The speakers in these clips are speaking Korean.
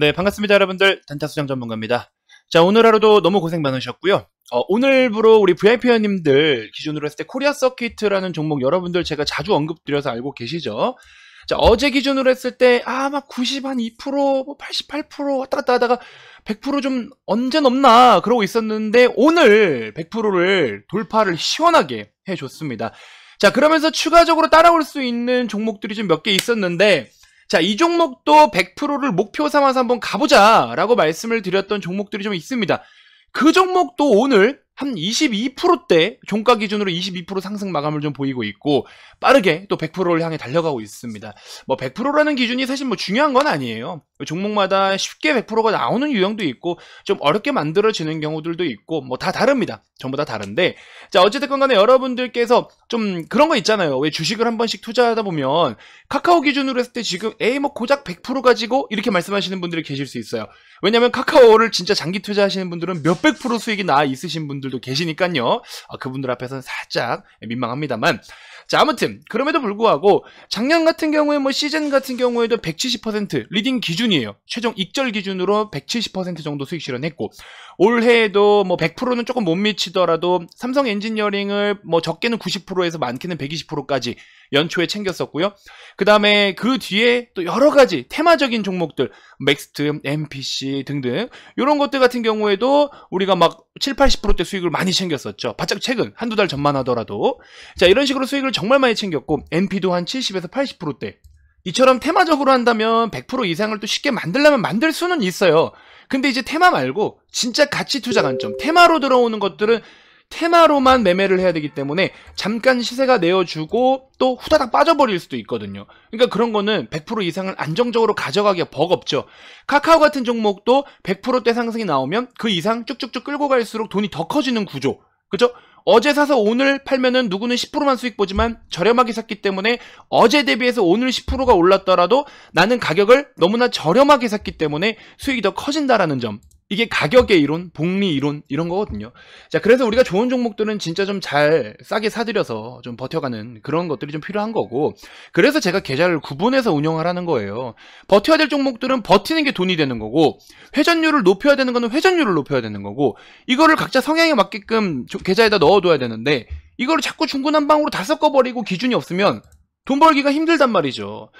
네, 반갑습니다, 여러분들. 단타 수정 전문가입니다. 자, 오늘 하루도 너무 고생 많으셨고요. 어, 오늘부로 우리 VIP 회원님들 기준으로 했을 때 코리아 서킷이라는 종목 여러분들 제가 자주 언급드려서 알고 계시죠? 자, 어제 기준으로 했을 때, 아, 막 90, 한 2%, 뭐 88% 왔다 갔다 하다가 100%좀 언제 넘나 그러고 있었는데, 오늘 100%를 돌파를 시원하게 해줬습니다. 자, 그러면서 추가적으로 따라올 수 있는 종목들이 좀 몇 개 있었는데, 자, 이 종목도 100%를 목표 삼아서 한번 가보자라고 말씀을 드렸던 종목들이 좀 있습니다. 그 종목도 오늘 한 22%대 종가 기준으로 22% 상승 마감을 좀 보이고 있고 빠르게 또 100%를 향해 달려가고 있습니다. 뭐 100%라는 기준이 사실 뭐 중요한 건 아니에요. 종목마다 쉽게 100%가 나오는 유형도 있고 좀 어렵게 만들어지는 경우들도 있고 뭐 다 다릅니다. 전부 다 다른데 자 어쨌든 간에 여러분들께서 좀 그런 거 있잖아요. 왜 주식을 한 번씩 투자하다 보면 카카오 기준으로 했을 때 지금 에이 뭐 고작 100% 가지고 이렇게 말씀하시는 분들이 계실 수 있어요. 왜냐면 카카오를 진짜 장기 투자하시는 분들은 몇백 프로 수익이 나 있으신 분들 분들도 계시니까요. 아, 그분들 앞에서는 살짝 민망합니다만. 자, 아무튼 그럼에도 불구하고 작년 같은 경우에 뭐 시즌 같은 경우에도 170% 리딩 기준이에요. 최종 익절 기준으로 170% 정도 수익 실현했고 올해에도 뭐 100%는 조금 못 미치더라도 삼성 엔지니어링을 뭐 적게는 90%에서 많게는 120%까지 연초에 챙겼었고요. 그 다음에 그 뒤에 또 여러 가지 테마적인 종목들, 맥스트, MPC 등등 이런 것들 같은 경우에도 우리가 막 7, 80%대 수익 수익을 많이 챙겼었죠. 바짝 최근 한두 달 전만 하더라도 자 이런 식으로 수익을 정말 많이 챙겼고 NP도 한 70에서 80%대 이처럼 테마적으로 한다면 100% 이상을 또 쉽게 만들려면 만들 수는 있어요. 근데 이제 테마 말고 진짜 가치 투자 관점 테마로 들어오는 것들은 테마로만 매매를 해야 되기 때문에 잠깐 시세가 내어주고 또 후다닥 빠져버릴 수도 있거든요. 그러니까 그런 거는 100% 이상을 안정적으로 가져가기가 버겁죠. 카카오 같은 종목도 100%대 상승이 나오면 그 이상 쭉쭉쭉 끌고 갈수록 돈이 더 커지는 구조. 그죠? 어제 사서 오늘 팔면은 누구는 10%만 수익 보지만 저렴하게 샀기 때문에 어제 대비해서 오늘 10%가 올랐더라도 나는 가격을 너무나 저렴하게 샀기 때문에 수익이 더 커진다라는 점. 이게 가격의 이론, 복리 이론 이런 거거든요. 자, 그래서 우리가 좋은 종목들은 진짜 좀 잘 싸게 사들여서 좀 버텨가는 그런 것들이 좀 필요한 거고. 그래서 제가 계좌를 구분해서 운영하라는 거예요. 버텨야 될 종목들은 버티는 게 돈이 되는 거고 회전율을 높여야 되는 거는 회전율을 높여야 되는 거고 이거를 각자 성향에 맞게끔 계좌에다 넣어둬야 되는데 이거를 자꾸 중구난방으로 다 섞어버리고 기준이 없으면 돈 벌기가 힘들단 말이죠.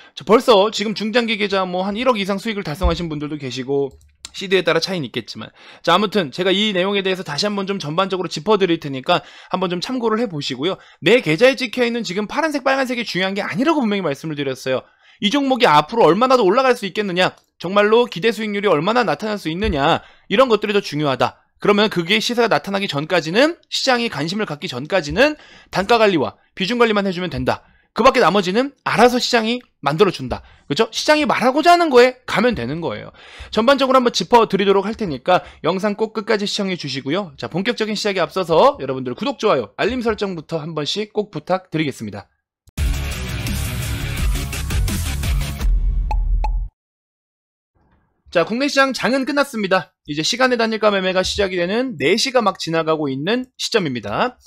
벌써 지금 중장기 계좌 뭐 한 1억 이상 수익을 달성하신 분들도 계시고 시드에 따라 차이는 있겠지만 자 아무튼 제가 이 내용에 대해서 다시 한번 좀 전반적으로 짚어드릴 테니까 한번 좀 참고를 해보시고요 내 계좌에 찍혀있는 지금 파란색 빨간색이 중요한 게 아니라고 분명히 말씀을 드렸어요 이 종목이 앞으로 얼마나 더 올라갈 수 있겠느냐 정말로 기대 수익률이 얼마나 나타날 수 있느냐 이런 것들이 더 중요하다 그러면 그게 시세가 나타나기 전까지는 시장이 관심을 갖기 전까지는 단가 관리와 비중 관리만 해주면 된다 그 밖에 나머지는 알아서 시장이 만들어준다. 그렇죠? 시장이 말하고자 하는 거에 가면 되는 거예요. 전반적으로 한번 짚어드리도록 할 테니까 영상 꼭 끝까지 시청해 주시고요. 자, 본격적인 시작에 앞서서 여러분들 구독, 좋아요, 알림 설정부터 한 번씩 꼭 부탁드리겠습니다. 자, 국내 시장 장은 끝났습니다. 이제 시간의 단일가 매매가 시작이 되는 4시가 막 지나가고 있는 시점입니다.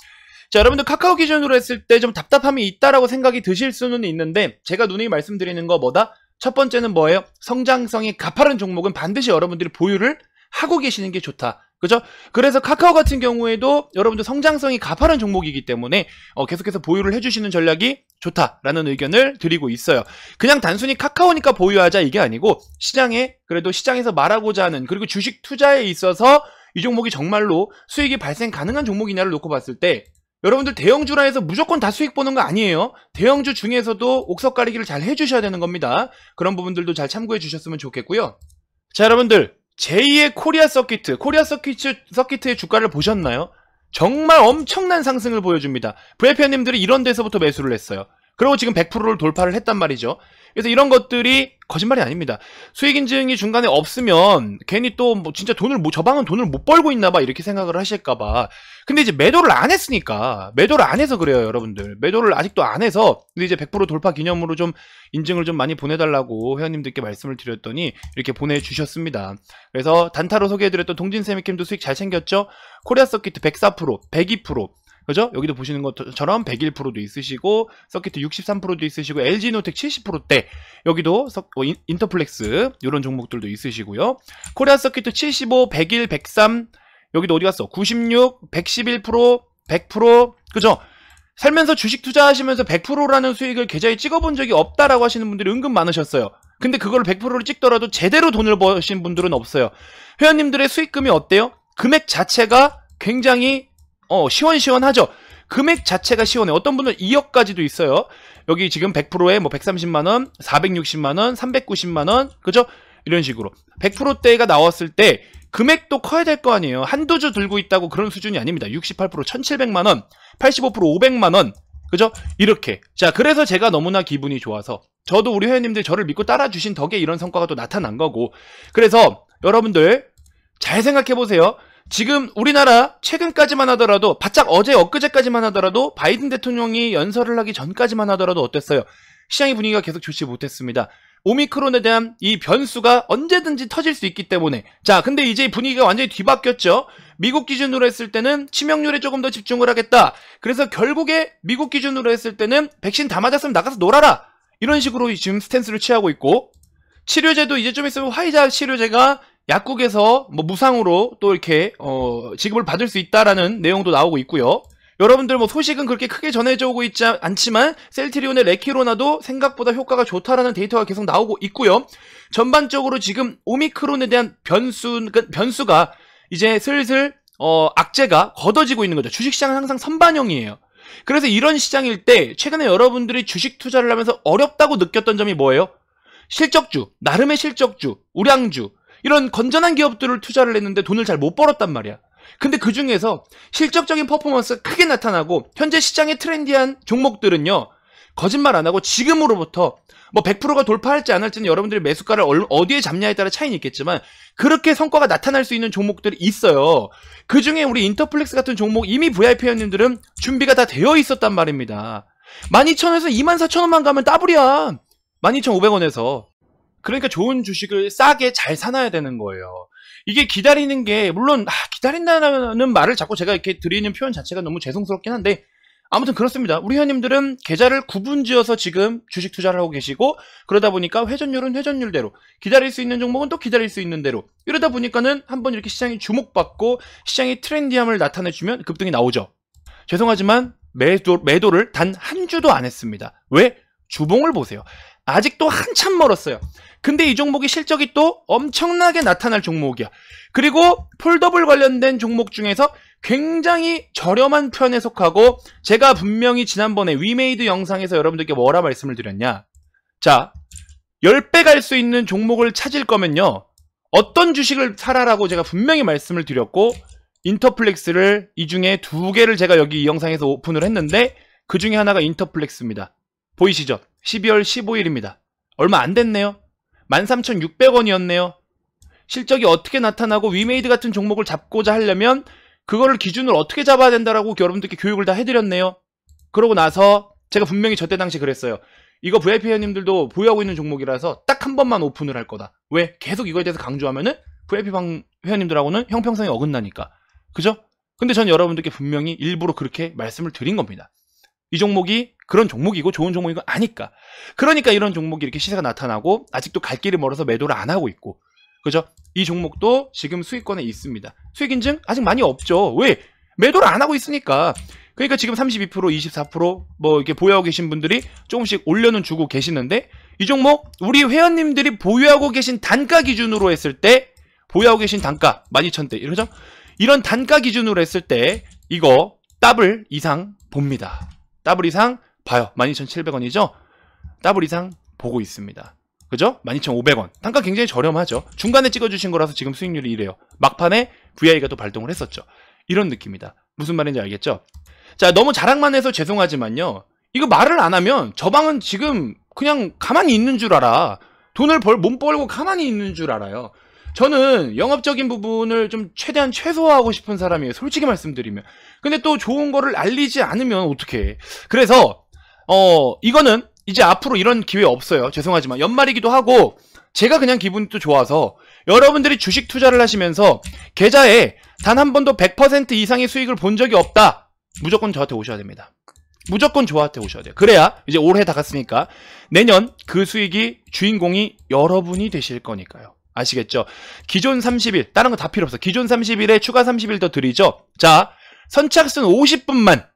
자, 여러분들 카카오 기준으로 했을 때 좀 답답함이 있다라고 생각이 드실 수는 있는데 제가 누누이 말씀드리는 거 뭐다? 첫 번째는 뭐예요? 성장성이 가파른 종목은 반드시 여러분들이 보유를 하고 계시는 게 좋다. 그죠? 그래서 카카오 같은 경우에도 여러분들 성장성이 가파른 종목이기 때문에 어, 계속해서 보유를 해주시는 전략이 좋다라는 의견을 드리고 있어요. 그냥 단순히 카카오니까 보유하자 이게 아니고 시장에 그래도 시장에서 말하고자 하는 그리고 주식 투자에 있어서 이 종목이 정말로 수익이 발생 가능한 종목이냐를 놓고 봤을 때 여러분들 대형주라해서 무조건 다 수익 보는 거 아니에요. 대형주 중에서도 옥석 가리기를 잘 해주셔야 되는 겁니다. 그런 부분들도 잘 참고해 주셨으면 좋겠고요. 자 여러분들 제2의 코리아 서킷, 코리아 서킷, 서킷의 주가를 보셨나요? 정말 엄청난 상승을 보여줍니다. 브레피아님들이 이런 데서부터 매수를 했어요. 그리고 지금 100%를 돌파를 했단 말이죠. 그래서 이런 것들이 거짓말이 아닙니다. 수익 인증이 중간에 없으면 괜히 또뭐 진짜 돈을 뭐저 방은 돈을 못 벌고 있나 봐 이렇게 생각을 하실까 봐. 근데 이제 매도를 안 했으니까 매도를 안 해서 그래요, 여러분들. 매도를 아직도 안 해서 근데 이제 100% 돌파 기념으로 좀 인증을 좀 많이 보내 달라고 회원님들께 말씀을 드렸더니 이렇게 보내 주셨습니다. 그래서 단타로 소개해 드렸던 동진 세미캠도 수익 잘 챙겼죠? 코리아 서킷 104%, 102%, 그죠? 여기도 보시는 것처럼 101%도 있으시고 서킷트 63%도 있으시고 LG노텍 70%대 여기도 어, 인터플렉스 이런 종목들도 있으시고요. 코리아 서킷트 75, 101, 103 여기도 어디 갔어? 96, 111%, 100% 그죠? 살면서 주식 투자하시면서 100%라는 수익을 계좌에 찍어본 적이 없다라고 하시는 분들이 은근 많으셨어요. 근데 그걸 100%를 찍더라도 제대로 돈을 버신 분들은 없어요. 회원님들의 수익금이 어때요? 금액 자체가 굉장히 어, 시원시원하죠. 금액 자체가 시원해. 어떤 분은 2억까지도 있어요. 여기 지금 100%에 뭐 130만원, 460만원, 390만원, 그죠? 이런 식으로. 100%대가 나왔을 때 금액도 커야 될 거 아니에요. 한두 주 들고 있다고 그런 수준이 아닙니다. 68% 1,700만원, 85% 500만원, 그죠? 이렇게. 자, 그래서 제가 너무나 기분이 좋아서 저도 우리 회원님들 저를 믿고 따라주신 덕에 이런 성과가 또 나타난 거고. 그래서 여러분들 잘 생각해보세요. 지금 우리나라 최근까지만 하더라도 바짝 어제 엊그제까지만 하더라도 바이든 대통령이 연설을 하기 전까지만 하더라도 어땠어요? 시장의 분위기가 계속 좋지 못했습니다. 오미크론에 대한 이 변수가 언제든지 터질 수 있기 때문에 자 근데 이제 분위기가 완전히 뒤바뀌었죠. 미국 기준으로 했을 때는 치명률에 조금 더 집중을 하겠다. 그래서 결국에 미국 기준으로 했을 때는 백신 다 맞았으면 나가서 놀아라. 이런 식으로 지금 스탠스를 취하고 있고 치료제도 이제 좀 있으면 화이자 치료제가 약국에서 뭐 무상으로 또 이렇게 어, 지급을 받을 수 있다라는 내용도 나오고 있고요. 여러분들 뭐 소식은 그렇게 크게 전해져 오고 있지 않지만 셀트리온의 레키로나도 생각보다 효과가 좋다라는 데이터가 계속 나오고 있고요. 전반적으로 지금 오미크론에 대한 변수, 그 변수가 이제 슬슬 어, 악재가 걷어지고 있는 거죠. 주식시장은 항상 선반영이에요. 그래서 이런 시장일 때 최근에 여러분들이 주식 투자를 하면서 어렵다고 느꼈던 점이 뭐예요? 실적주, 나름의 실적주, 우량주, 이런 건전한 기업들을 투자를 했는데 돈을 잘 못 벌었단 말이야. 근데 그 중에서 실적적인 퍼포먼스가 크게 나타나고 현재 시장의 트렌디한 종목들은요. 거짓말 안 하고 지금으로부터 뭐 100%가 돌파할지 안 할지는 여러분들이 매수가를 어디에 잡냐에 따라 차이는 있겠지만 그렇게 성과가 나타날 수 있는 종목들이 있어요. 그 중에 우리 인터플렉스 같은 종목 이미 VIP 회원님들은 준비가 다 되어 있었단 말입니다. 12,000원에서 24,000원만 가면 따블이야. 12,500원에서. 그러니까 좋은 주식을 싸게 잘 사놔야 되는 거예요. 이게 기다리는 게 물론 아, 기다린다는 말을 자꾸 제가 이렇게 드리는 표현 자체가 너무 죄송스럽긴 한데 아무튼 그렇습니다. 우리 회원님들은 계좌를 구분지어서 지금 주식 투자를 하고 계시고 그러다 보니까 회전율은 회전율대로 기다릴 수 있는 종목은 또 기다릴 수 있는 대로 이러다 보니까는 한번 이렇게 시장이 주목받고 시장이 트렌디함을 나타내주면 급등이 나오죠. 죄송하지만 매도, 매도를 단 한 주도 안 했습니다. 왜? 주봉을 보세요. 아직도 한참 멀었어요. 근데 이 종목이 실적이 또 엄청나게 나타날 종목이야. 그리고 폴더블 관련된 종목 중에서 굉장히 저렴한 편에 속하고 제가 분명히 지난번에 위메이드 영상에서 여러분들께 뭐라 말씀을 드렸냐. 자, 10배 갈 수 있는 종목을 찾을 거면요. 어떤 주식을 사라라고 제가 분명히 말씀을 드렸고 인터플렉스를 이 중에 두 개를 제가 여기 이 영상에서 오픈을 했는데 그 중에 하나가 인터플렉스입니다. 보이시죠? 12월 15일입니다. 얼마 안 됐네요. 13,600원이었네요. 실적이 어떻게 나타나고 위메이드 같은 종목을 잡고자 하려면 그거를 기준을 어떻게 잡아야 된다라고 여러분들께 교육을 다 해드렸네요. 그러고 나서 제가 분명히 저때 당시 그랬어요. 이거 VIP 회원님들도 보유하고 있는 종목이라서 딱 한 번만 오픈을 할 거다. 왜? 계속 이거에 대해서 강조하면은 VIP 방 회원님들하고는 형평성이 어긋나니까. 그죠? 근데 전 여러분들께 분명히 일부러 그렇게 말씀을 드린 겁니다. 이 종목이 그런 종목이고 좋은 종목이고 아니까. 그러니까 이런 종목이 이렇게 시세가 나타나고 아직도 갈 길이 멀어서 매도를 안 하고 있고. 그죠? 이 종목도 지금 수익권에 있습니다. 수익 인증 아직 많이 없죠. 왜? 매도를 안 하고 있으니까. 그러니까 지금 32%, 24%뭐 이렇게 보유하고 계신 분들이 조금씩 올려는 주고 계시는데 이 종목 우리 회원님들이 보유하고 계신 단가 기준으로 했을 때 보유하고 계신 단가 12,000대 이러죠? 이런 단가 기준으로 했을 때 이거 더블 이상 봅니다. 더블 이상 봐요. 12,700원이죠? 더블 이상 보고 있습니다. 그죠? 12,500원. 단가 굉장히 저렴하죠? 중간에 찍어주신 거라서 지금 수익률이 이래요. 막판에 VI가 또 발동을 했었죠. 이런 느낌이다. 무슨 말인지 알겠죠? 자, 너무 자랑만 해서 죄송하지만요. 이거 말을 안 하면 저 방은 지금 그냥 가만히 있는 줄 알아. 돈을 벌, 못 벌고 가만히 있는 줄 알아요. 저는 영업적인 부분을 좀 최대한 최소화하고 싶은 사람이에요. 솔직히 말씀드리면. 근데 또 좋은 거를 알리지 않으면 어떻게 그래서 어 이거는 이제 앞으로 이런 기회 없어요. 죄송하지만 연말이기도 하고 제가 그냥 기분도 좋아서 여러분들이 주식 투자를 하시면서 계좌에 단 한 번도 100% 이상의 수익을 본 적이 없다. 무조건 저한테 오셔야 됩니다. 무조건 저한테 오셔야 돼요. 그래야 이제 올해 다 갔으니까 내년 그 수익이 주인공이 여러분이 되실 거니까요. 아시겠죠? 기존 30일, 다른 거 다 필요 없어. 기존 30일에 추가 30일 더 드리죠? 자, 선착순 50분만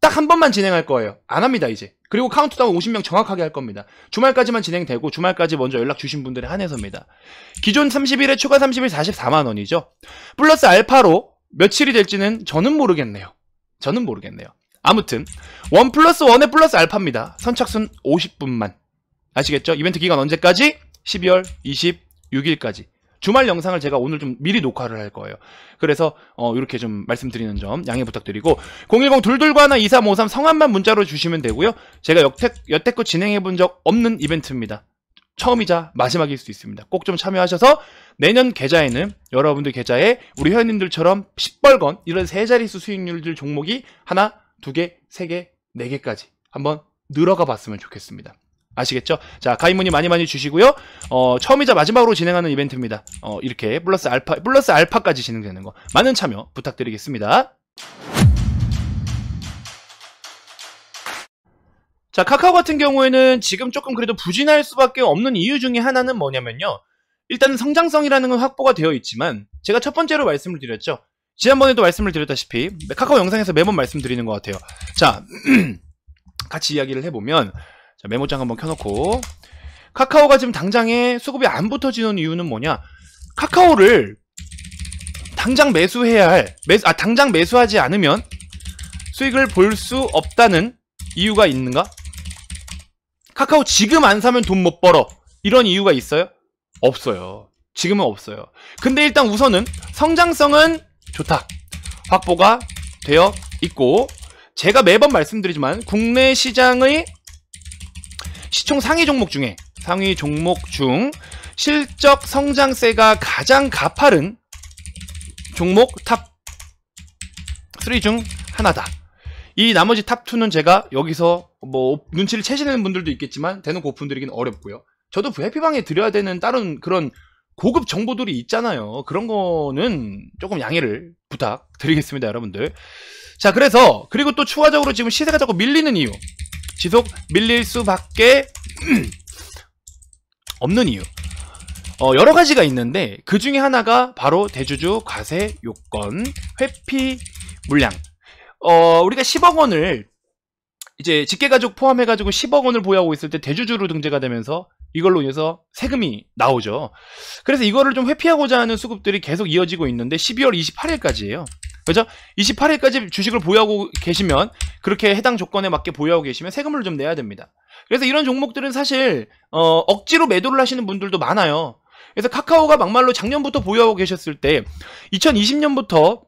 딱 한 번만 진행할 거예요. 안 합니다, 이제. 그리고 카운트다운 50명 정확하게 할 겁니다. 주말까지만 진행되고 주말까지 먼저 연락 주신 분들에 한해서입니다. 기존 30일에 추가 30일 44만 원이죠. 플러스 알파로 며칠이 될지는 저는 모르겠네요. 저는 모르겠네요. 아무튼 1 플러스 1에 플러스 알파입니다. 선착순 50분만. 아시겠죠? 이벤트 기간 언제까지? 12월 20 6일까지 주말 영상을 제가 오늘 좀 미리 녹화를 할 거예요. 그래서 어, 이렇게 좀 말씀드리는 점 양해 부탁드리고 010 2 2과나2353 성함만 문자로 주시면 되고요. 제가 여태, 여태껏 진행해 본 적 없는 이벤트입니다. 처음이자 마지막일 수 있습니다. 꼭 좀 참여하셔서 내년 계좌에는 여러분들 계좌에 우리 회원님들처럼 1 0벌건 이런 세 자릿수 수익률들 종목이 하나, 두 개, 세 개, 네 개까지 한번 늘어가 봤으면 좋겠습니다. 아시겠죠? 자, 가입 문의 많이 많이 주시고요. 어, 처음이자 마지막으로 진행하는 이벤트입니다. 어, 이렇게 플러스 알파, 플러스 알파까지 진행되는 거. 많은 참여 부탁드리겠습니다. 자, 카카오 같은 경우에는 지금 조금 그래도 부진할 수밖에 없는 이유 중에 하나는 뭐냐면요. 일단은 성장성이라는 건 확보가 되어 있지만 제가 첫 번째로 말씀을 드렸죠. 지난번에도 말씀을 드렸다시피 카카오 영상에서 매번 말씀드리는 것 같아요. 자, 같이 이야기를 해보면 자, 메모장 한번 켜놓고 카카오가 지금 당장에 수급이 안 붙어지는 이유는 뭐냐? 카카오를 당장 매수해야 할, 매수, 아, 당장 매수하지 않으면 수익을 볼 수 없다는 이유가 있는가? 카카오 지금 안 사면 돈 못 벌어. 이런 이유가 있어요? 없어요. 지금은 없어요. 근데 일단 우선은 성장성은 좋다. 확보가 되어 있고, 제가 매번 말씀드리지만 국내 시장의 시총 상위 종목 중에 상위 종목 중 실적 성장세가 가장 가파른 종목 탑3 중 하나다. 이 나머지 탑2는 제가 여기서 뭐 눈치를 채시는 분들도 있겠지만 대놓고 오픈드리긴 어렵고요. 저도 해피방에 드려야 되는 다른 그런 고급 정보들이 있잖아요. 그런 거는 조금 양해를 부탁드리겠습니다, 여러분들. 자, 그래서 그리고 또 추가적으로 지금 시세가 자꾸 밀리는 이유. 지속 밀릴 수밖에 없는 이유 어, 여러 가지가 있는데 그 중에 하나가 바로 대주주 과세 요건 회피 물량 어, 우리가 10억 원을 이제 직계가족 포함해가지고 10억 원을 보유하고 있을 때 대주주로 등재가 되면서 이걸로 인해서 세금이 나오죠. 그래서 이거를 좀 회피하고자 하는 수급들이 계속 이어지고 있는데 12월 28일까지예요. 그죠? 28일까지 주식을 보유하고 계시면 그렇게 해당 조건에 맞게 보유하고 계시면 세금을 좀 내야 됩니다. 그래서 이런 종목들은 사실 어, 억지로 매도를 하시는 분들도 많아요. 그래서 카카오가 막말로 작년부터 보유하고 계셨을 때 2020년부터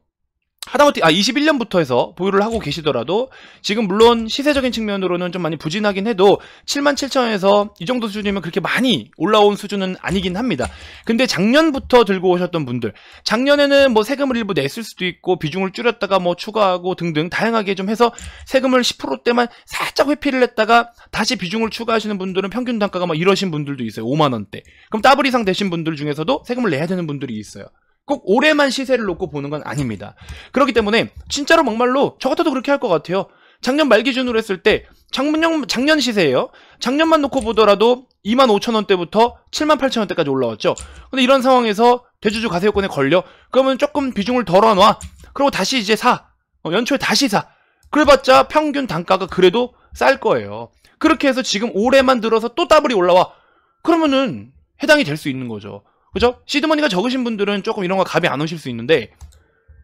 하다못해 아 21년부터 해서 보유를 하고 계시더라도 지금 물론 시세적인 측면으로는 좀 많이 부진하긴 해도 7만 7천에서 이 정도 수준이면 그렇게 많이 올라온 수준은 아니긴 합니다. 근데 작년부터 들고 오셨던 분들 작년에는 뭐 세금을 일부 냈을 수도 있고 비중을 줄였다가 뭐 추가하고 등등 다양하게 좀 해서 세금을 10%대만 살짝 회피를 했다가 다시 비중을 추가하시는 분들은 평균 단가가 막 이러신 분들도 있어요. 5만 원대. 그럼 더블 이상 되신 분들 중에서도 세금을 내야 되는 분들이 있어요. 꼭 올해만 시세를 놓고 보는 건 아닙니다. 그렇기 때문에 진짜로 막말로 저 같아도 그렇게 할 것 같아요. 작년 말 기준으로 했을 때 작년, 작년 시세예요. 작년만 놓고 보더라도 25,000원대부터 78,000원대까지 올라왔죠. 근데 이런 상황에서 대주주 가세요건에 걸려. 그러면 조금 비중을 덜어놔. 그리고 다시 이제 사. 어, 연초에 다시 사. 그래봤자 평균 단가가 그래도 쌀 거예요. 그렇게 해서 지금 올해만 들어서 또 따블이 올라와. 그러면은 해당이 될 수 있는 거죠. 그죠? 시드머니가 적으신 분들은 조금 이런 거갑이안 오실 수 있는데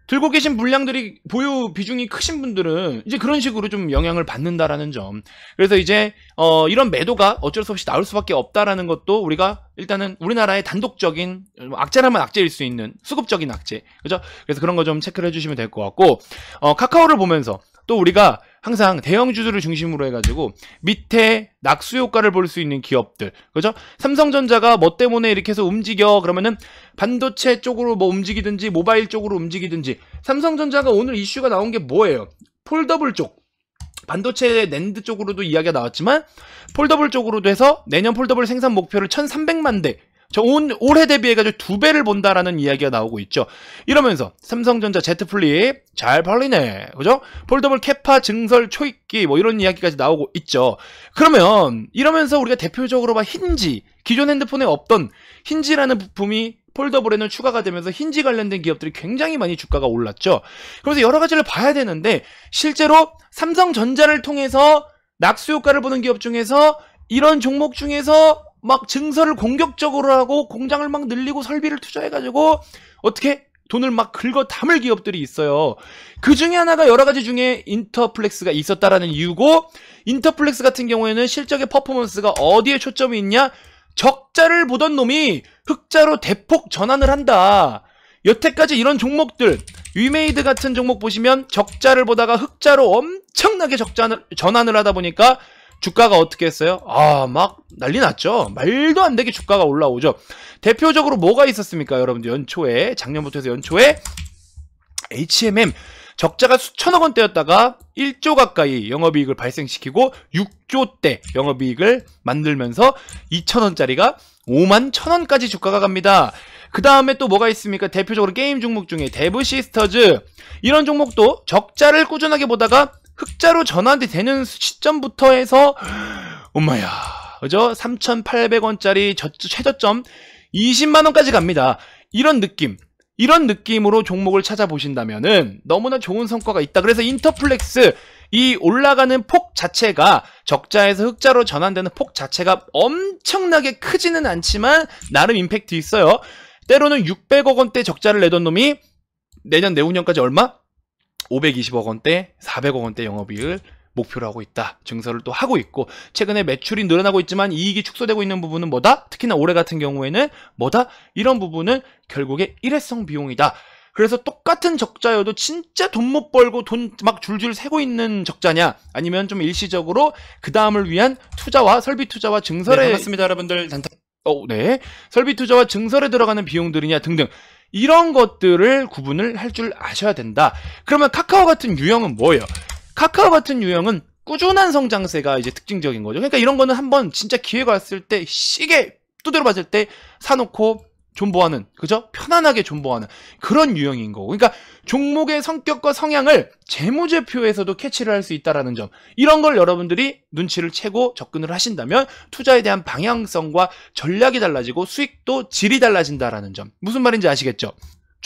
들고 계신 물량들이 보유 비중이 크신 분들은 이제 그런 식으로 좀 영향을 받는다라는 점. 그래서 이제 어 이런 매도가 어쩔 수 없이 나올 수밖에 없다라는 것도 우리가 일단은 우리나라의 단독적인 악재라면 악재일 수 있는 수급적인 악재. 그죠? 그래서 그런 거 좀 체크를 해주시면 될 것 같고 어 카카오를 보면서 또 우리가 항상 대형주주를 중심으로 해가지고 밑에 낙수 효과를 볼 수 있는 기업들 그죠? 삼성전자가 뭐 때문에 이렇게 해서 움직여 그러면은 반도체 쪽으로 뭐 움직이든지 모바일 쪽으로 움직이든지 삼성전자가 오늘 이슈가 나온 게 뭐예요? 폴더블 쪽 반도체 낸드 쪽으로도 이야기가 나왔지만 폴더블 쪽으로도 해서 내년 폴더블 생산 목표를 1300만 대저 온, 올해 대비해가지고 두 배를 본다라는 이야기가 나오고 있죠. 이러면서 삼성전자 Z 플립 잘 팔리네. 그죠? 폴더블 캐파 증설 초입기 뭐 이런 이야기까지 나오고 있죠. 그러면 이러면서 우리가 대표적으로 막 힌지, 기존 핸드폰에 없던 힌지라는 부품이 폴더블에는 추가가 되면서 힌지 관련된 기업들이 굉장히 많이 주가가 올랐죠. 그래서 여러 가지를 봐야 되는데 실제로 삼성전자를 통해서 낙수 효과를 보는 기업 중에서 이런 종목 중에서 막 증설을 공격적으로 하고 공장을 막 늘리고 설비를 투자해가지고 어떻게 돈을 막 긁어 담을 기업들이 있어요. 그 중에 하나가 여러 가지 중에 인터플렉스가 있었다라는 이유고 인터플렉스 같은 경우에는 실적의 퍼포먼스가 어디에 초점이 있냐? 적자를 보던 놈이 흑자로 대폭 전환을 한다. 여태까지 이런 종목들 위메이드 같은 종목 보시면 적자를 보다가 흑자로 엄청나게 적자 전환을 하다 보니까 주가가 어떻게 했어요? 아, 막 난리 났죠. 말도 안 되게 주가가 올라오죠. 대표적으로 뭐가 있었습니까, 여러분들? 연초에 작년부터 해서 연초에 HMM 적자가 수천억 원대였다가 1조 가까이 영업이익을 발생시키고 6조대 영업이익을 만들면서 2천원짜리가 5만 1 천원까지 주가가 갑니다. 그 다음에 또 뭐가 있습니까? 대표적으로 게임 종목 중에 데브시스터즈 이런 종목도 적자를 꾸준하게 보다가 흑자로 전환되는 시점부터 해서 엄마야 그죠? 3,800원짜리 저, 최저점 20만원까지 갑니다. 이런 느낌 이런 느낌으로 종목을 찾아보신다면은 너무나 좋은 성과가 있다. 그래서 인터플렉스 이 올라가는 폭 자체가 적자에서 흑자로 전환되는 폭 자체가 엄청나게 크지는 않지만 나름 임팩트 있어요. 때로는 600억 원대 적자를 내던 놈이 내년 내후년까지 얼마? 520억 원대, 400억 원대 영업이익을 목표로 하고 있다. 증설을 또 하고 있고 최근에 매출이 늘어나고 있지만 이익이 축소되고 있는 부분은 뭐다? 특히나 올해 같은 경우에는 뭐다? 이런 부분은 결국에 일회성 비용이다. 그래서 똑같은 적자여도 진짜 돈 못 벌고 돈 막 줄줄 세고 있는 적자냐 아니면 좀 일시적으로 그 다음을 위한 투자와 설비 투자와 증설에 네, 반갑습니다 여러분들 단타 어, 네 설비 투자와 증설에 들어가는 비용들이냐 등등 이런 것들을 구분을 할 줄 아셔야 된다. 그러면 카카오 같은 유형은 뭐예요? 카카오 같은 유형은 꾸준한 성장세가 이제 특징적인 거죠. 그러니까 이런 거는 한번 진짜 기회가 왔을 때 시계 두드려 봤을 때 사놓고 존버하는 그죠? 편안하게 존버하는 그런 유형인 거고 그러니까 종목의 성격과 성향을 재무제표에서도 캐치를 할 수 있다라는 점 이런 걸 여러분들이 눈치를 채고 접근을 하신다면 투자에 대한 방향성과 전략이 달라지고 수익도 질이 달라진다라는 점 무슨 말인지 아시겠죠?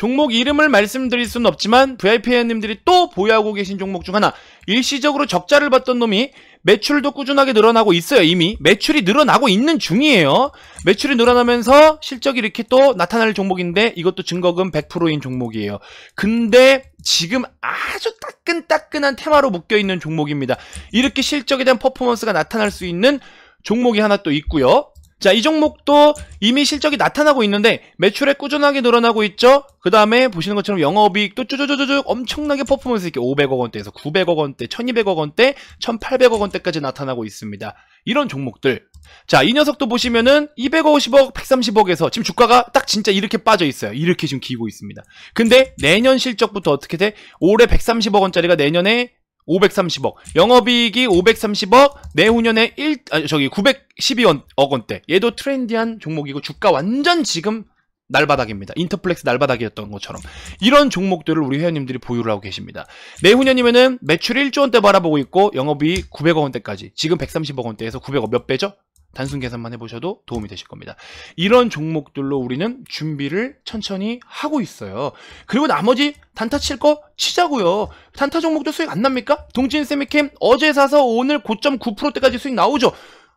종목 이름을 말씀드릴 수는 없지만 VIP 회원님들이 또 보유하고 계신 종목 중 하나 일시적으로 적자를 봤던 놈이 매출도 꾸준하게 늘어나고 있어요 이미 매출이 늘어나고 있는 중이에요 매출이 늘어나면서 실적이 이렇게 또 나타날 종목인데 이것도 증거금 100%인 종목이에요 근데 지금 아주 따끈따끈한 테마로 묶여있는 종목입니다 이렇게 실적에 대한 퍼포먼스가 나타날 수 있는 종목이 하나 또 있고요 자, 이 종목도 이미 실적이 나타나고 있는데 매출에 꾸준하게 늘어나고 있죠. 그 다음에 보시는 것처럼 영업이익도 쭈쭈쭈쭈 엄청나게 퍼포먼스 있게 500억 원대에서 900억 원대, 1200억 원대, 1800억 원대까지 나타나고 있습니다. 이런 종목들. 자, 이 녀석도 보시면은 250억, 130억에서 지금 주가가 딱 진짜 이렇게 빠져 있어요. 이렇게 지금 기고 있습니다. 근데 내년 실적부터 어떻게 돼? 올해 130억 원짜리가 내년에 530억. 영업이익이 530억, 내후년에 1, 아, 저기 912억 원대. 얘도 트렌디한 종목이고 주가 완전 지금 날바닥입니다. 인터플렉스 날바닥이었던 것처럼. 이런 종목들을 우리 회원님들이 보유를 하고 계십니다. 내후년이면은 매출 1조 원대 바라보고 있고 영업이익 900억 원대까지. 지금 130억 원대에서 900억 몇 배죠? 단순 계산만 해보셔도 도움이 되실 겁니다. 이런 종목들로 우리는 준비를 천천히 하고 있어요. 그리고 나머지 단타 칠 거 치자고요. 단타 종목도 수익 안 납니까? 동진 세미캠 어제 사서 오늘 고점 9%대까지 수익 나오죠.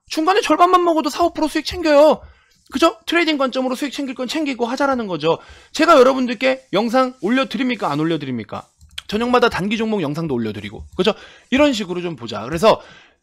중간에 절반만 먹어도 4, 5% 수익 챙겨요. 그죠? 트레이딩 관점으로 수익 챙길 건 챙기고 하자라는 거죠. 제가 여러분들께 영상 올려드립니까? 안 올려드립니까? 저녁마다 단기 종목 영상도 올려드리고 그죠? 이런 식으로 좀 보자. 그래서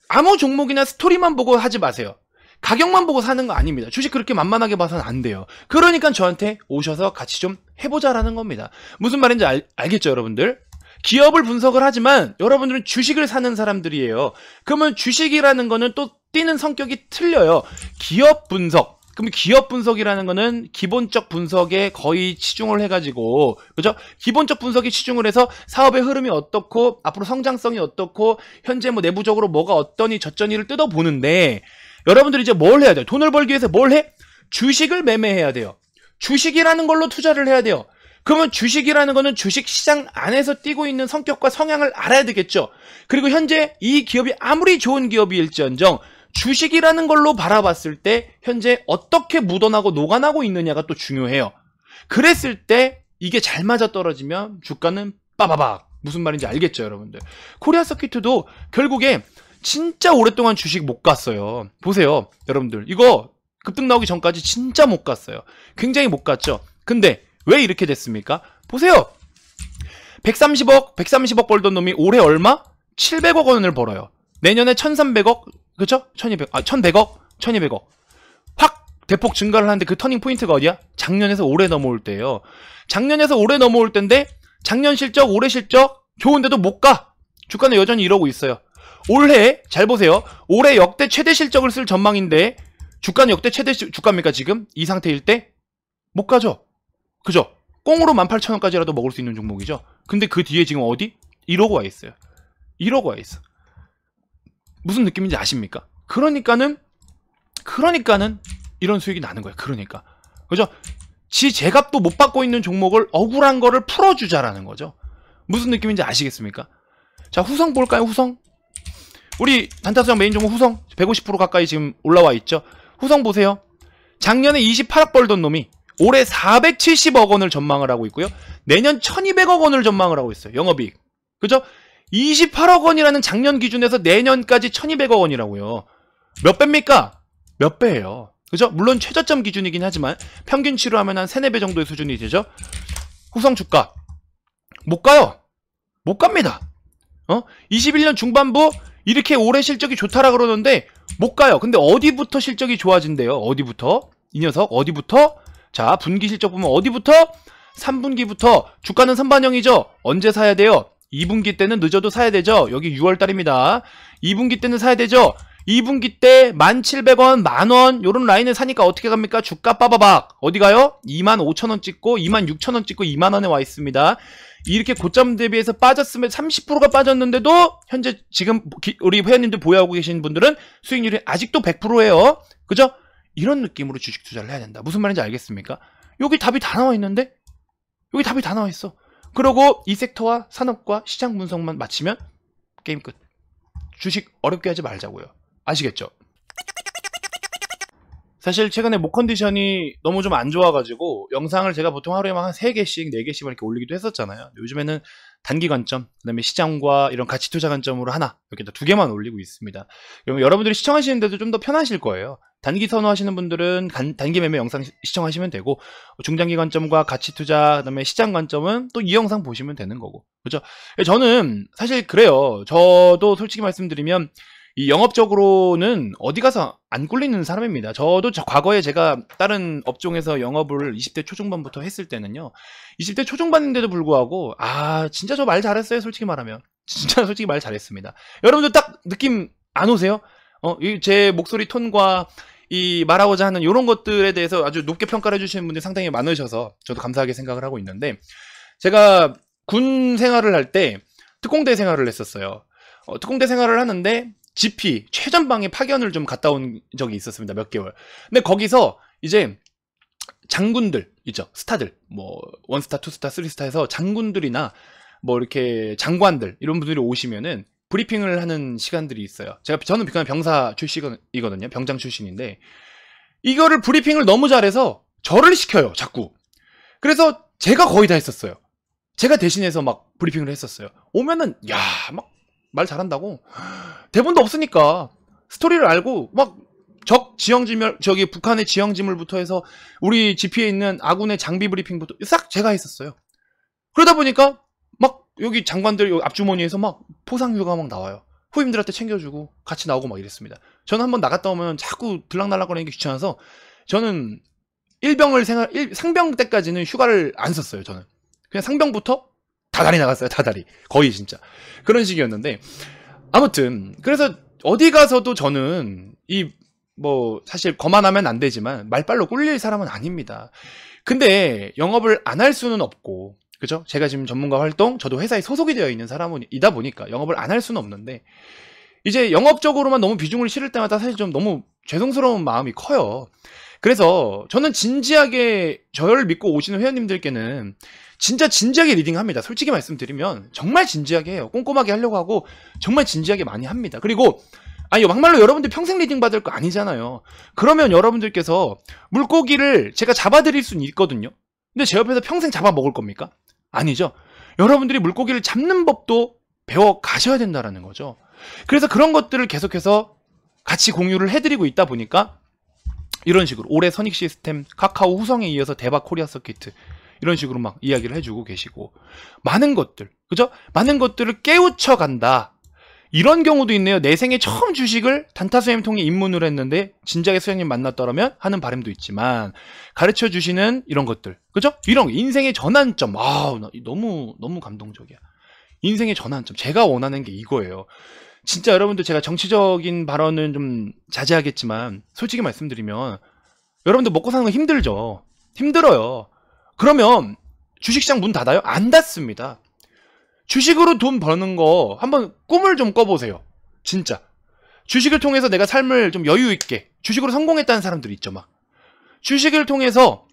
아무 종목이나 스토리만 보고 하지 마세요. 가격만 보고 사는 거 아닙니다. 주식 그렇게 만만하게 봐서는 안 돼요. 그러니까 저한테 오셔서 같이 좀 해보자라는 겁니다. 무슨 말인지 알, 알겠죠, 여러분들? 기업을 분석을 하지만 여러분들은 주식을 사는 사람들이에요. 그러면 주식이라는 거는 또 뛰는 성격이 틀려요. 기업 분석, 그럼 기업 분석이라는 거는 기본적 분석에 거의 치중을 해가지고 그죠? 기본적 분석에 치중을 해서 사업의 흐름이 어떻고 앞으로 성장성이 어떻고 현재 뭐 내부적으로 뭐가 어떠니 저쩌니를 뜯어보는데 여러분들이 이제 뭘 해야 돼요? 돈을 벌기 위해서 뭘 해? 주식을 매매해야 돼요. 주식이라는 걸로 투자를 해야 돼요. 그러면 주식이라는 거는 주식 시장 안에서 뛰고 있는 성격과 성향을 알아야 되겠죠. 그리고 현재 이 기업이 아무리 좋은 기업일지언정 주식이라는 걸로 바라봤을 때 현재 어떻게 묻어나고 녹아나고 있느냐가 또 중요해요. 그랬을 때 이게 잘 맞아떨어지면 주가는 빠바박 무슨 말인지 알겠죠 여러분들 코리아 서킷도 결국에 진짜 오랫동안 주식 못 갔어요. 보세요. 여러분들. 이거 급등 나오기 전까지 진짜 못 갔어요. 굉장히 못 갔죠. 근데 왜 이렇게 됐습니까? 보세요. 130억, 130억 벌던 놈이 올해 얼마? 700억 원을 벌어요. 내년에 1300억, 그쵸? 1200, 아, 1100억, 1200억. 확 대폭 증가를 하는데 그 터닝 포인트가 어디야? 작년에서 올해 넘어올 때예요. 작년에서 올해 넘어올 때인데 작년 실적, 올해 실적 좋은데도 못 가. 주가는 여전히 이러고 있어요. 올해 잘 보세요. 올해 역대 최대 실적을 쓸 전망인데 주가는 역대 최대 시, 주가입니까 지금 이 상태일 때 못 가죠. 그죠? 꽁으로 18,000원까지라도 먹을 수 있는 종목이죠. 근데 그 뒤에 지금 어디? 1억 와 있어요. 1억 와 있어. 무슨 느낌인지 아십니까? 그러니까는 그러니까는 이런 수익이 나는 거예요. 그러니까. 그죠? 지 제값도 못 받고 있는 종목을 억울한 거를 풀어주자라는 거죠. 무슨 느낌인지 아시겠습니까? 자, 후성 볼까요, 후성? 우리 단타수장 메인 종목 후성 150% 가까이 지금 올라와 있죠. 후성 보세요. 작년에 28억 벌던 놈이 올해 470억 원을 전망을 하고 있고요. 내년 1200억 원을 전망을 하고 있어요. 영업이익. 그죠? 28억 원이라는 작년 기준에서 내년까지 1200억 원이라고요. 몇 배입니까? 몇 배예요. 그죠? 물론 최저점 기준이긴 하지만 평균치로 하면 한 3, 4배 정도의 수준이 되죠. 후성 주가. 못 가요. 못 갑니다. 어? 21년 중반부 이렇게 올해 실적이 좋다라 그러는데 못 가요. 근데 어디부터 실적이 좋아진대요? 어디부터? 이 녀석 어디부터? 자, 분기 실적 보면 어디부터? 3분기부터 주가는 선반영이죠. 언제 사야 돼요? 2분기 때는 늦어도 사야 되죠. 여기 6월달입니다. 2분기 때는 사야 되죠. 2분기 때 1,700원, 만원 요런 라인을 사니까 어떻게 갑니까? 주가 빠바박 어디 가요? 25,000원 찍고 26,000원 찍고 2만원에 와 있습니다. 이렇게 고점 대비해서 빠졌으면 30%가 빠졌는데도 현재 지금 우리 회원님들 보유하고 계신 분들은 수익률이 아직도 100%예요. 그죠? 이런 느낌으로 주식 투자를 해야 된다. 무슨 말인지 알겠습니까? 여기 답이 다 나와 있는데 여기 답이 다 나와 있어. 그러고 이 섹터와 산업과 시장 분석만 마치면 게임 끝. 주식 어렵게 하지 말자고요. 아시겠죠? 사실 최근에 목 컨디션이 너무 좀 안 좋아가지고 영상을 제가 보통 하루에 막한 3개씩, 4개씩 이렇게 올리기도 했었잖아요. 요즘에는 단기 관점, 그 다음에 시장과 이런 가치 투자 관점으로 하나, 이렇게 두 개만 올리고 있습니다. 그러면 여러분들이 시청하시는데도 좀 더 편하실 거예요. 단기 선호하시는 분들은 간, 단기 매매 영상 시청하시면 되고 중장기 관점과 가치 투자 그다음에 시장 관점은 또 이 영상 보시면 되는 거고 그죠 예, 저는 사실 그래요 저도 솔직히 말씀드리면 이 영업적으로는 어디 가서 안 꿀리는 사람입니다. 저도 저 과거에 제가 다른 업종에서 영업을 20대 초중반부터 했을 때는요. 20대 초중반인데도 불구하고 아 진짜 저 말 잘했어요. 솔직히 말하면 진짜 솔직히 말 잘했습니다. 여러분들딱 느낌 안 오세요? 어제 목소리 톤과 이 말하고자 하는 이런 것들에 대해서 아주 높게 평가를 해주시는 분들이 상당히 많으셔서 저도 감사하게 생각을 하고 있는데 제가 군 생활을 할 때 특공대 생활을 했었어요. 어, 특공대 생활을 하는데 GP 최전방에 파견을 좀 갔다 온 적이 있었습니다. 몇 개월. 근데 거기서 이제 장군들 있죠. 스타들. 뭐 원스타, 투스타, 쓰리스타에서 장군들이나 뭐 이렇게 장관들 이런 분들이 오시면은 브리핑을 하는 시간들이 있어요. 제가 저는 그냥 병사 출신이거든요. 병장 출신인데 이거를 브리핑을 너무 잘해서 저를 시켜요. 자꾸. 그래서 제가 거의 다 했었어요. 제가 대신해서 막 브리핑을 했었어요. 오면은 야, 막말 잘한다고 대본도 없으니까 스토리를 알고 막 적 지형지멸 저기 북한의 지형지물부터 해서 우리 GP에 있는 아군의 장비 브리핑부터 싹 제가 했었어요. 그러다 보니까 막 여기 장관들 여기 앞주머니에서 막 포상 휴가 막 나와요. 후임들한테 챙겨주고 같이 나오고 막 이랬습니다. 저는 한번 나갔다 오면 자꾸 들락날락거리는 게 귀찮아서 저는 일병을 생활 일, 상병 때까지는 휴가를 안 썼어요. 저는 그냥 상병부터 다달이 나갔어요, 다달이. 거의 진짜. 그런 식이었는데. 아무튼, 그래서 어디 가서도 저는 이, 뭐, 사실 거만하면 안 되지만 말빨로 꿀릴 사람은 아닙니다. 근데 영업을 안 할 수는 없고, 그죠? 제가 지금 전문가 활동, 저도 회사에 소속이 되어 있는 사람이다 보니까 영업을 안 할 수는 없는데, 이제 영업적으로만 너무 비중을 실을 때마다 사실 좀 너무 죄송스러운 마음이 커요. 그래서 저는 진지하게 저를 믿고 오시는 회원님들께는 진짜 진지하게 리딩합니다. 솔직히 말씀드리면 정말 진지하게 해요. 꼼꼼하게 하려고 하고 정말 진지하게 많이 합니다. 그리고 아니 막말로 여러분들 평생 리딩 받을 거 아니잖아요. 그러면 여러분들께서 물고기를 제가 잡아드릴 수는 있거든요. 근데 제 옆에서 평생 잡아먹을 겁니까? 아니죠. 여러분들이 물고기를 잡는 법도 배워 가셔야 된다라는 거죠. 그래서 그런 것들을 계속해서 같이 공유를 해드리고 있다 보니까 이런 식으로 올해 선익 시스템, 카카오 후성에 이어서 대박 코리아 서킷 이런 식으로 막 이야기를 해주고 계시고 많은 것들 그죠? 많은 것들을 깨우쳐 간다. 이런 경우도 있네요. 내 생에 처음 주식을 단타선생님 통해 입문을 했는데 진작에 선생님 만났더라면 하는 바람도 있지만 가르쳐 주시는 이런 것들 그죠? 이런 인생의 전환점 아 너무 너무 감동적이야. 인생의 전환점 제가 원하는 게 이거예요. 진짜 여러분들 제가 정치적인 발언은 좀 자제하겠지만 솔직히 말씀드리면 여러분들 먹고 사는 거 힘들죠. 힘들어요. 그러면 주식시장 문 닫아요? 안 닫습니다. 주식으로 돈 버는 거 한번 꿈을 좀 꿔보세요. 진짜. 주식을 통해서 내가 삶을 좀 여유 있게 주식으로 성공했다는 사람들이 있죠. 막 주식을 통해서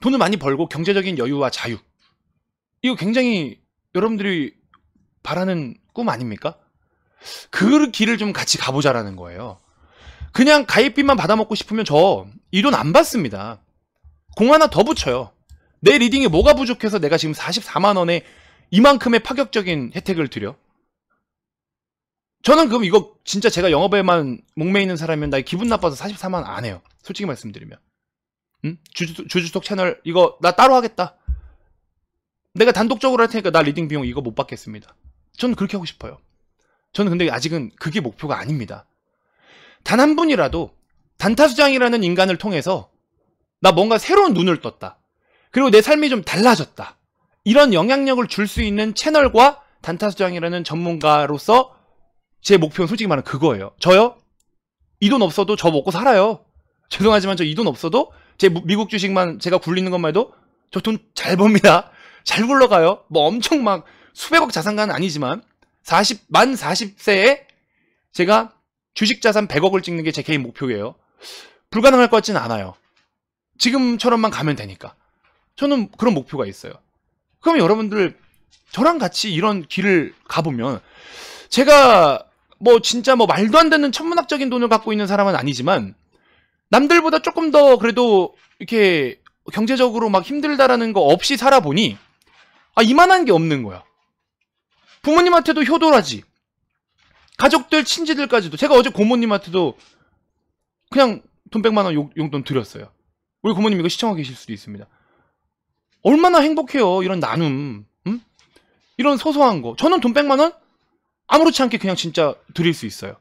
돈을 많이 벌고 경제적인 여유와 자유. 이거 굉장히 여러분들이 바라는 꿈 아닙니까? 그 길을 좀 같이 가보자라는 거예요. 그냥 가입비만 받아먹고 싶으면 저 이 돈 안 받습니다. 공 하나 더 붙여요. 내 리딩이 뭐가 부족해서 내가 지금 44만 원에 이만큼의 파격적인 혜택을 드려? 저는 그럼 이거 진짜 제가 영업에만 목매 있는 사람이면 나 기분 나빠서 44만 원안 해요. 솔직히 말씀드리면. 응? 주주, 주주톡 채널 이거 나 따로 하겠다. 내가 단독적으로 할 테니까 나 리딩 비용 이거 못 받겠습니다. 저는 그렇게 하고 싶어요. 저는 근데 아직은 그게 목표가 아닙니다. 단 한 분이라도 단타수장이라는 인간을 통해서 나 뭔가 새로운 눈을 떴다. 그리고 내 삶이 좀 달라졌다. 이런 영향력을 줄 수 있는 채널과 단타수장이라는 전문가로서 제 목표는 솔직히 말하면 그거예요. 저요? 이 돈 없어도 저 먹고 살아요. 죄송하지만 저 이 돈 없어도 제 미국 주식만 제가 굴리는 것만 해도 저 돈 잘 법니다. 잘 굴러가요. 뭐 엄청 막 수백억 자산가는 아니지만 40, 만 40세에 제가 주식 자산 100억을 찍는 게 제 개인 목표예요. 불가능할 것 같진 않아요. 지금처럼만 가면 되니까. 저는 그런 목표가 있어요. 그럼 여러분들 저랑 같이 이런 길을 가보면 제가 뭐 진짜 뭐 말도 안 되는 천문학적인 돈을 갖고 있는 사람은 아니지만 남들보다 조금 더 그래도 이렇게 경제적으로 막 힘들다라는 거 없이 살아보니 아 이만한 게 없는 거야. 부모님한테도 효도라지. 가족들 친지들까지도 제가 어제 고모님한테도 그냥 돈 100만 원 용, 돈 드렸어요. 우리 고모님 이거 시청하고 계실 수도 있습니다. 얼마나 행복해요. 이런 나눔. 음? 이런 소소한 거. 저는 돈 100만 원 아무렇지 않게 그냥 진짜 드릴 수 있어요.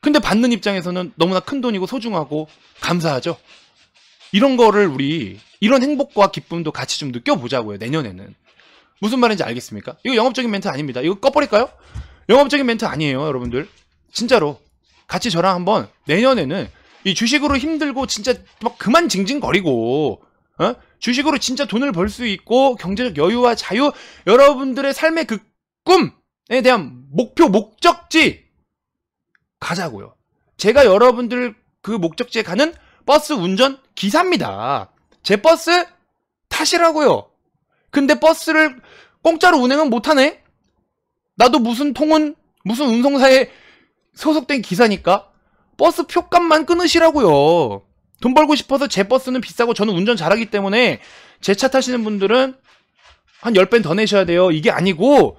근데 받는 입장에서는 너무나 큰 돈이고 소중하고 감사하죠. 이런 거를 우리 이런 행복과 기쁨도 같이 좀 느껴보자고요. 내년에는. 무슨 말인지 알겠습니까? 이거 영업적인 멘트 아닙니다. 이거 꺼버릴까요? 영업적인 멘트 아니에요, 여러분들. 진짜로. 같이 저랑 한번 내년에는 이 주식으로 힘들고 진짜 막 그만 징징거리고 어? 주식으로 진짜 돈을 벌 수 있고 경제적 여유와 자유 여러분들의 삶의 그 꿈에 대한 목표 목적지 가자고요. 제가 여러분들 그 목적지에 가는 버스 운전 기사입니다. 제 버스 타시라고요. 근데 버스를 공짜로 운행은 못하네? 나도 무슨 통운, 무슨 운송사에 소속된 기사니까 버스 표값만 끊으시라고요. 돈 벌고 싶어서 제 버스는 비싸고 저는 운전 잘하기 때문에 제 차 타시는 분들은 한 10배 더 내셔야 돼요. 이게 아니고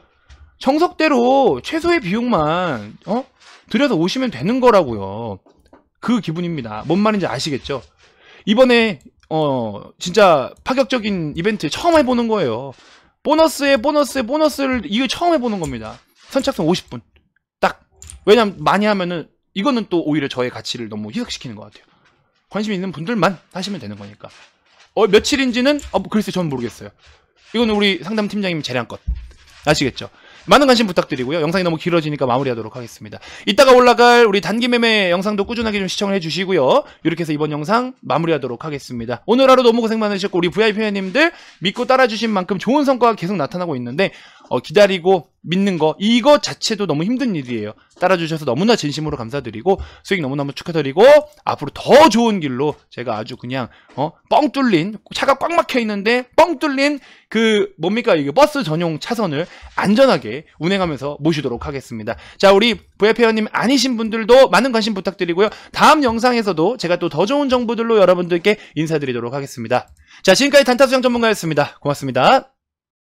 정석대로 최소의 비용만 어? 들여서 오시면 되는 거라고요. 그 기분입니다. 뭔 말인지 아시겠죠? 이번에 어 진짜 파격적인 이벤트 처음 해보는 거예요. 보너스에 보너스에 보너스를 이거 처음 해보는 겁니다. 선착순 50분 딱 왜냐면 많이 하면은 이거는 또 오히려 저의 가치를 너무 희석시키는 것 같아요. 관심 있는 분들만 하시면 되는 거니까. 어, 며칠인지는, 어, 뭐 글쎄, 전 모르겠어요. 이거는 우리 상담팀장님 재량껏. 아시겠죠? 많은 관심 부탁드리고요. 영상이 너무 길어지니까 마무리하도록 하겠습니다. 이따가 올라갈 우리 단기 매매 영상도 꾸준하게 좀 시청을 해주시고요. 이렇게 해서 이번 영상 마무리하도록 하겠습니다. 오늘 하루 너무 고생 많으셨고 우리 VIP 회원님들 믿고 따라주신 만큼 좋은 성과가 계속 나타나고 있는데 어, 기다리고 믿는 거 이거 자체도 너무 힘든 일이에요. 따라주셔서 너무나 진심으로 감사드리고 수익 너무너무 축하드리고 앞으로 더 좋은 길로 제가 아주 그냥 어, 뻥 뚫린 차가 꽉 막혀 있는데 뻥 뚫린 그 뭡니까 이게 버스 전용 차선을 안전하게 운행하면서 모시도록 하겠습니다. 자 우리 VIP 회원님 아니신 분들도 많은 관심 부탁드리고요. 다음 영상에서도 제가 또 더 좋은 정보들로 여러분들께 인사드리도록 하겠습니다. 자 지금까지 단타수영 전문가였습니다. 고맙습니다.